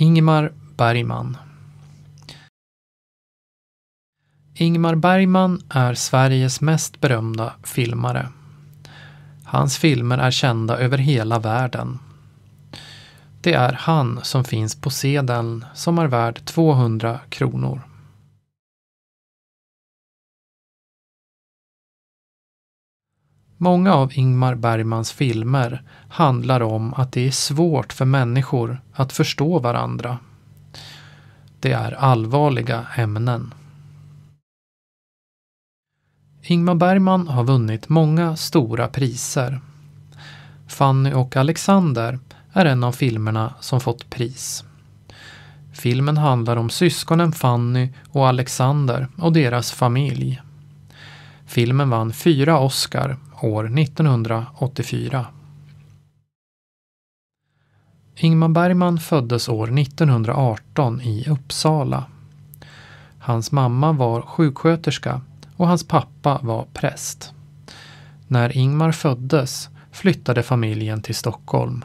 Ingmar Bergman Ingmar Bergman är Sveriges mest berömda filmare. Hans filmer är kända över hela världen. Det är han som finns på sedeln som är värd 200 kronor. Många av Ingmar Bergmans filmer handlar om att det är svårt för människor att förstå varandra. Det är allvarliga ämnen. Ingmar Bergman har vunnit många stora priser. Fanny och Alexander är en av filmerna som fått pris. Filmen handlar om syskonen Fanny och Alexander och deras familj. Filmen vann fyra Oscar år 1984. Ingmar Bergman föddes år 1918 i Uppsala. Hans mamma var sjuksköterska och hans pappa var präst. När Ingmar föddes flyttade familjen till Stockholm.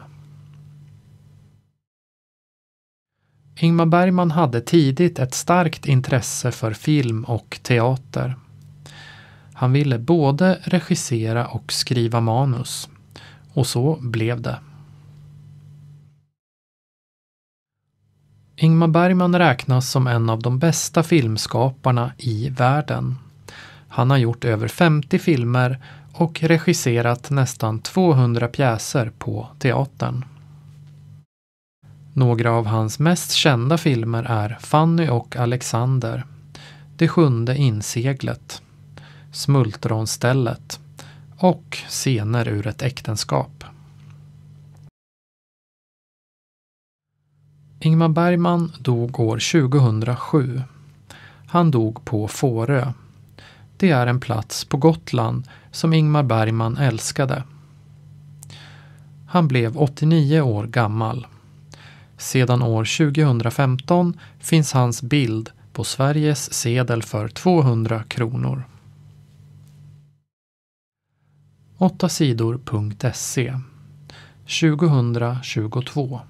Ingmar Bergman hade tidigt ett starkt intresse för film och teater. Han ville både regissera och skriva manus. Och så blev det. Ingmar Bergman räknas som en av de bästa filmskaparna i världen. Han har gjort över 50 filmer och regisserat nästan 200 pjäser på teatern. Några av hans mest kända filmer är Fanny och Alexander, Det sjunde inseglet Smultronstället och scener ur ett äktenskap. Ingmar Bergman dog år 2007. Han dog på Fårö. Det är en plats på Gotland som Ingmar Bergman älskade. Han blev 89 år gammal. Sedan år 2015 finns hans bild på Sveriges sedel för 200 kronor. 8sidor.se 2022